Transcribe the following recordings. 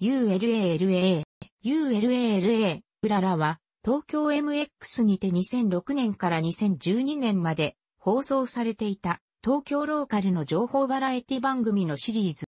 ULALA、ULALA、うららは、東京 MX にて2006年から2012年まで放送されていた東京ローカルの情報バラエティ番組のシリーズ。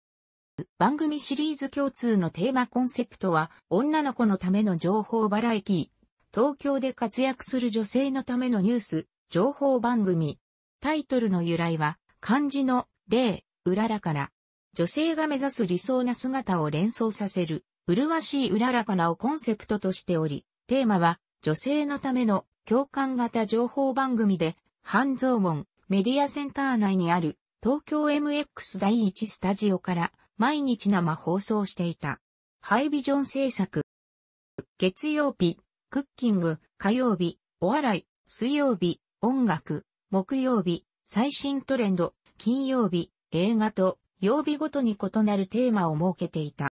番組シリーズ共通のテーマコンセプトは女の子のための情報バラエティ、東京で活躍する女性のためのニュース、情報番組。タイトルの由来は漢字の例、うららから女性が目指す理想な姿を連想させる、麗しいうららかなをコンセプトとしており、テーマは、女性のための共感型情報番組で、半蔵門メディアセンター内にある東京 MX 第1スタジオから毎日生放送していた。ハイビジョン制作。月曜日、クッキング、火曜日、お笑い、水曜日、音楽、木曜日、最新トレンド、金曜日、映画と曜日ごとに異なるテーマを設けていた。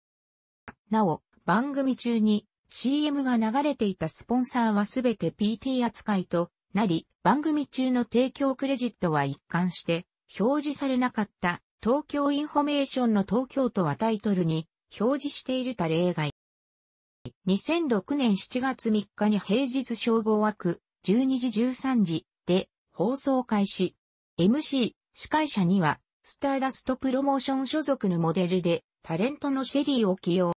なお、番組中に CM が流れていたスポンサーはすべて PT 扱いとなり、番組中の提供クレジットは一貫して表示されなかった東京インフォメーションの東京都はタイトルに表示しているた例外。2006年7月3日に平日正午枠12時13時で放送開始。MC 司会者にはスターダストプロモーション所属のモデルで、タレントのシェリーを起用。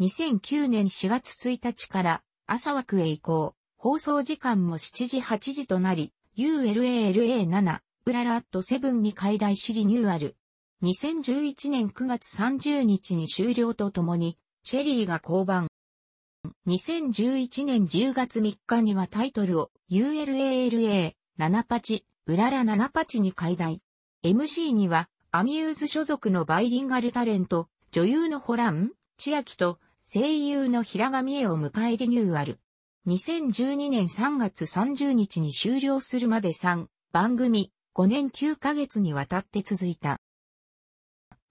2009年4月1日から朝枠へ移行、放送時間も7時8時となり、ULALA7、ウララット7に解体しリニューアル。2011年9月30日に終了とともに、シェリーが降板。2011年10月3日にはタイトルを ULALA7 8ウララ7 8に解題。MC には、アミューズ所属のバイリンガルタレント、女優のホラン、千秋と、声優の平上絵を迎えリニューアル。2012年3月30日に終了するまで3番組5年9ヶ月にわたって続いた。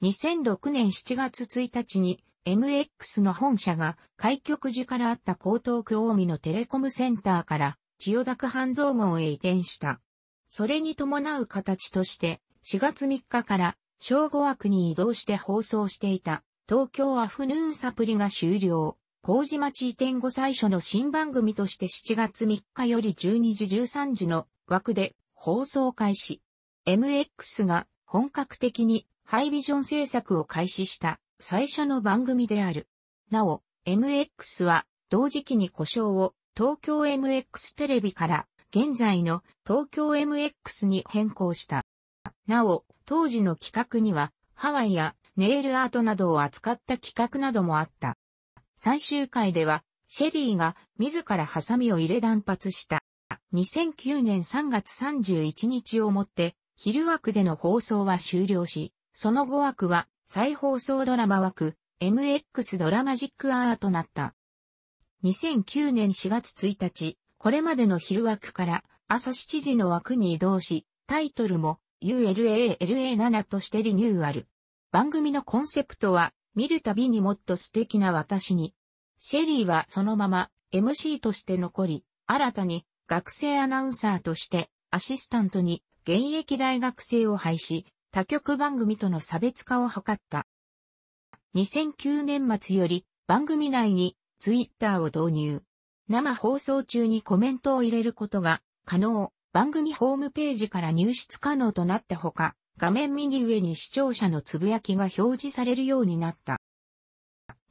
2006年7月1日に MX の本社が開局時からあった江東区大見のテレコムセンターから千代田区半蔵門へ移転した。それに伴う形として4月3日から正午枠に移動して放送していた東京アフヌーンサプリが終了。麹町移転後最初の新番組として7月3日より12時13時の枠で放送開始。MX が本格的にハイビジョン制作を開始した最初の番組である。なお、MX は同時期に故障を東京 MX テレビから現在の東京 MX に変更した。なお、当時の企画には、ハワイやネイルアートなどを扱った企画などもあった。最終回では、シェリーが自らハサミを入れ断髪した。2009年3月31日をもって、昼枠での放送は終了し、その後枠は再放送ドラマ枠 MX ドラマジックアーとなった。2009年4月1日、これまでの昼枠から朝7時の枠に移動し、タイトルも ULALA7 としてリニューアル。番組のコンセプトは、見るたびにもっと素敵な私に。シェリーはそのまま MC として残り、新たに学生アナウンサーとしてアシスタントに現役大学生を配し、他局番組との差別化を図った。2009年末より番組内にツイッターを導入。生放送中にコメントを入れることが可能。番組ホームページから入出可能となったほか、画面右上に視聴者のつぶやきが表示されるようになった。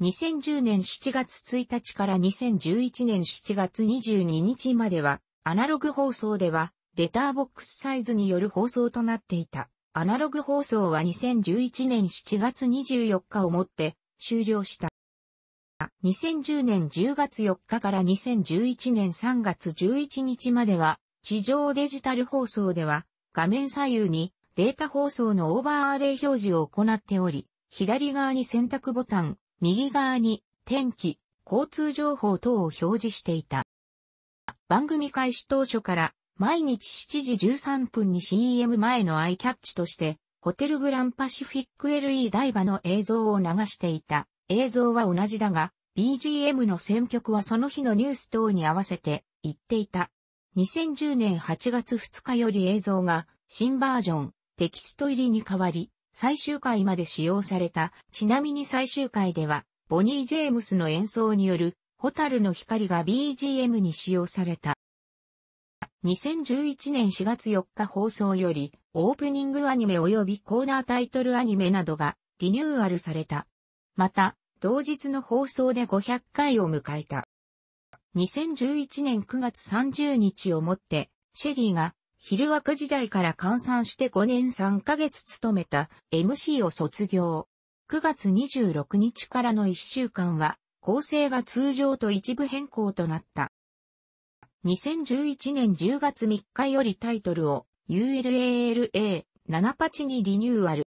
2010年7月1日から2011年7月22日までは、アナログ放送では、レターボックスサイズによる放送となっていた。アナログ放送は2011年7月24日をもって終了した。2010年10月4日から2011年3月11日までは、地上デジタル放送では、画面左右にデータ放送のオーバーアレイ表示を行っており、左側に選択ボタン、右側に天気、交通情報等を表示していた。番組開始当初から毎日7時13分に CM 前のアイキャッチとして、ホテルグランパシフィック LE 台場の映像を流していた。映像は同じだが、BGM の選曲はその日のニュース等に合わせて言っていた。2010年8月2日より映像が新バージョン、テキスト入りに変わり、最終回まで使用された。ちなみに最終回では、ボニー・ジェームスの演奏による、ホタルの光が BGM に使用された。2011年4月4日放送より、オープニングアニメ及びコーナータイトルアニメなどがリニューアルされた。また、同日の放送で500回を迎えた。2011年9月30日をもって、シェリーが、昼枠時代から換算して5年3ヶ月務めた MC を卒業。9月26日からの1週間は、構成が通常と一部変更となった。2011年10月3日よりタイトルを ULALA7 8にリニューアル。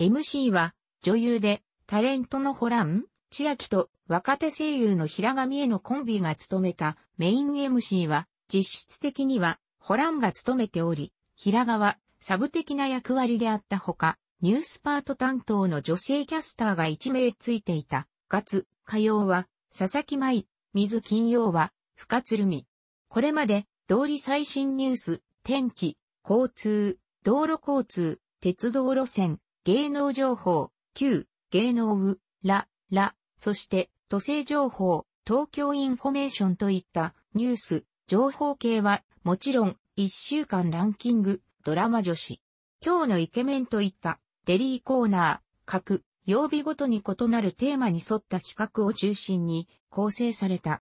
MC は女優でタレントのホラン、千秋と若手声優の平上へのコンビが務めたメイン MC は実質的にはホランが務めており、平川、はサブ的な役割であったほか、ニュースパート担当の女性キャスターが1名ついていた。月、火曜は、佐々木舞、水金曜は、深鶴見。これまで、通り最新ニュース、天気、交通、道路交通、鉄道路線、芸能情報、旧、芸能う、ら、ら、そして、都政情報、東京インフォメーションといったニュース、情報系は、もちろん、一週間ランキング、ドラマ女子。今日のイケメンといった、デリーコーナー、各、曜日ごとに異なるテーマに沿った企画を中心に構成された。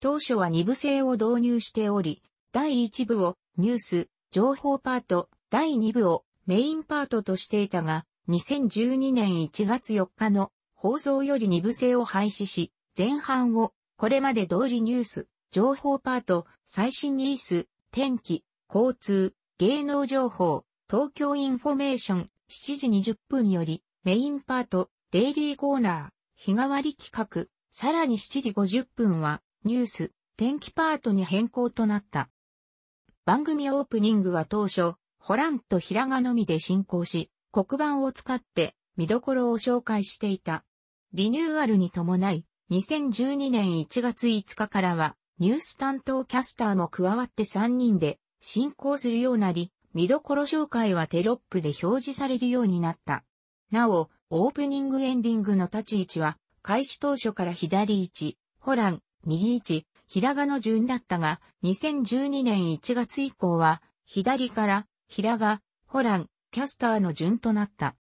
当初は2部制を導入しており、第1部をニュース、情報パート、第2部をメインパートとしていたが、2012年1月4日の放送より2部制を廃止し、前半をこれまで通りニュース、情報パート、最新ニース、天気、交通、芸能情報、東京インフォメーション、7時20分より、メインパート、デイリーコーナー、日替わり企画、さらに7時50分は、ニュース、天気パートに変更となった。番組オープニングは当初、ホランと平賀のみで進行し、黒板を使って見どころを紹介していた。リニューアルに伴い、2012年1月5日からは、ニュース担当キャスターも加わって3人で進行するようなり、見どころ紹介はテロップで表示されるようになった。なお、オープニングエンディングの立ち位置は、開始当初から左位置、ホラン、右位置、ひらがの順だったが、2012年1月以降は、左から、ひらが、ホラン、キャスターの順となった。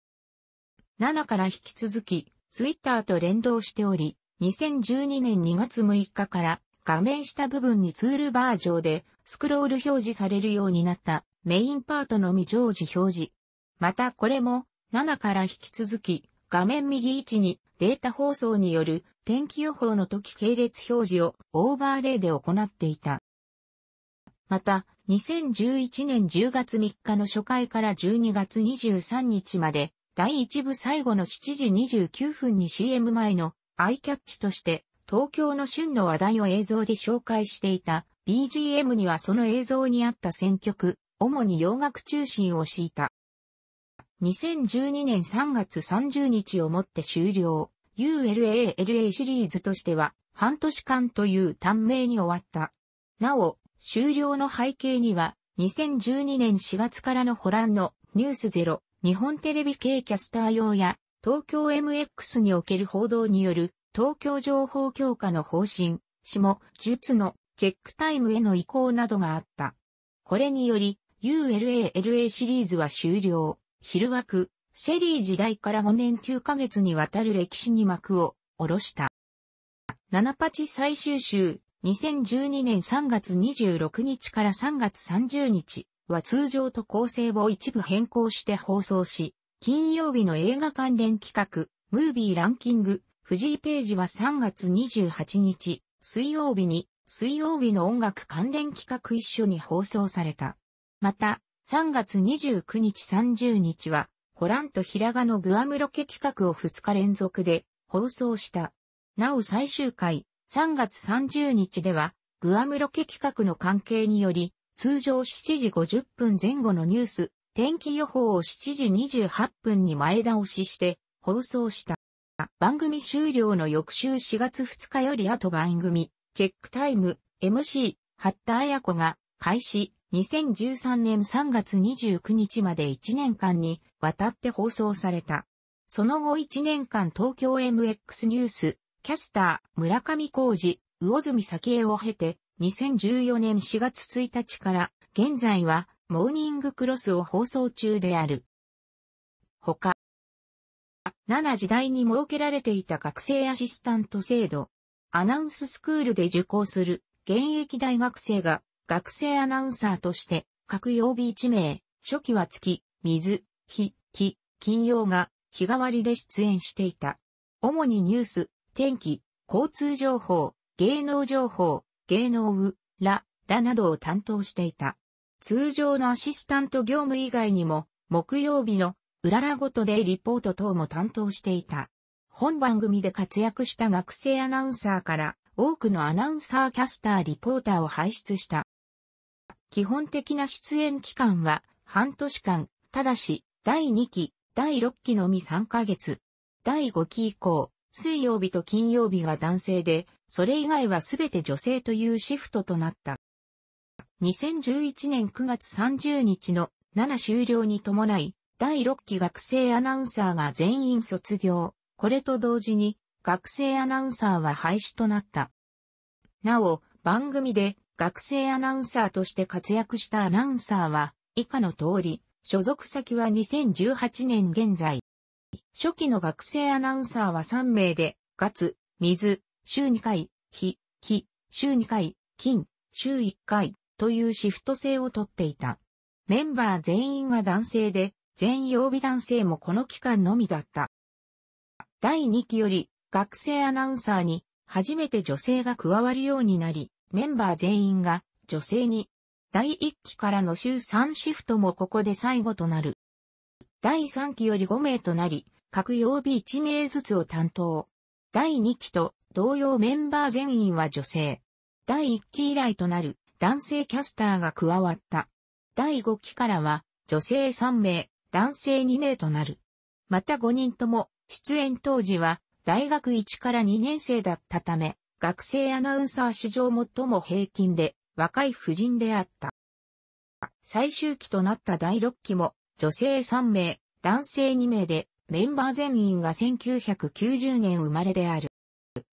7から引き続き、ツイッターと連動しており、2012年2月6日から画面下部分にツールバー上でスクロール表示されるようになったメインパートのみ常時表示。またこれも7から引き続き画面右位置にデータ放送による天気予報の時系列表示をオーバーレイで行っていた。また、2011年10月3日の初回から12月23日まで第1部最後の7時29分に CM 前のアイキャッチとして東京の旬の話題を映像で紹介していた BGM にはその映像にあった選曲、主に洋楽中心を敷いた。2012年3月30日をもって終了、ULALA シリーズとしては半年間という短命に終わった。なお、終了の背景には2012年4月からのホランのニュースゼロ、日本テレビ系キャスター用や、東京 MX における報道による、東京情報強化の方針、下、術のチェックタイムへの移行などがあった。これにより、ULALA シリーズは終了。昼枠、シェリー時代から5年9ヶ月にわたる歴史に幕を下ろした。7パチ最終週、2012年3月26日から3月30日、は通常と構成を一部変更して放送し、金曜日の映画関連企画、ムービーランキング、藤井ページは3月28日、水曜日に、水曜日の音楽関連企画一緒に放送された。また、3月29日30日は、ホランと平賀のグアムロケ企画を2日連続で放送した。なお最終回、3月30日では、グアムロケ企画の関係により、通常7時50分前後のニュース、天気予報を7時28分に前倒しして放送した。番組終了の翌週4月2日より後番組、チェックタイム、MC、八田彩子が開始、2013年3月29日まで1年間にわたって放送された。その後1年間東京 MX ニュース、キャスター、村上浩二、魚住咲恵を経て、2014年4月1日から現在はモーニングクロスを放送中である。他、7時代に設けられていた学生アシスタント制度、アナウンススクールで受講する現役大学生が学生アナウンサーとして各曜日1名、初期は月、水、日、木、金曜が日替わりで出演していた。主にニュース、天気、交通情報、芸能情報、芸能う、ら、らなどを担当していた。通常のアシスタント業務以外にも、木曜日の、うららごとでリポート等も担当していた。本番組で活躍した学生アナウンサーから、多くのアナウンサーキャスターリポーターを輩出した。基本的な出演期間は半年間、ただし、第2期、第6期のみ3ヶ月。第5期以降、水曜日と金曜日が男性で、それ以外はすべて女性というシフトとなった。2011年9月30日の7終了に伴い、第6期学生アナウンサーが全員卒業。これと同時に、学生アナウンサーは廃止となった。なお、番組で学生アナウンサーとして活躍したアナウンサーは、以下の通り、所属先は2018年現在。初期の学生アナウンサーは3名で、ガツ、水、週2回、日、日、週2回、金、週1回というシフト制をとっていた。メンバー全員は男性で、全曜日男性もこの期間のみだった。第2期より学生アナウンサーに初めて女性が加わるようになり、メンバー全員が女性に、第1期からの週3シフトもここで最後となる。第3期より5名となり、各曜日1名ずつを担当。第2期と同様メンバー全員は女性。第1期以来となる男性キャスターが加わった。第5期からは女性3名、男性2名となる。また5人とも出演当時は大学1から2年生だったため、学生アナウンサー史上最も平均で若い婦人であった。最終期となった第6期も女性3名、男性2名でメンバー全員が1990年生まれである。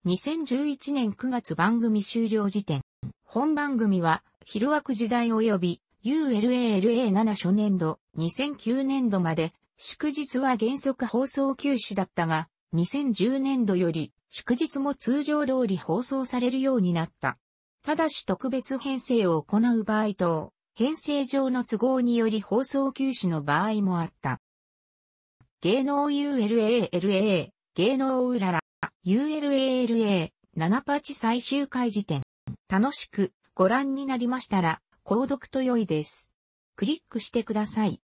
2011年9月番組終了時点。本番組は、昼枠時代及び ULALA7 初年度、2009年度まで、祝日は原則放送休止だったが、2010年度より、祝日も通常通り放送されるようになった。ただし特別編成を行う場合と、編成上の都合により放送休止の場合もあった。芸能 ULALA、芸能うらら。ULALA 7パチ最終回時点。楽しくご覧になりましたら、購読と良いです。クリックしてください。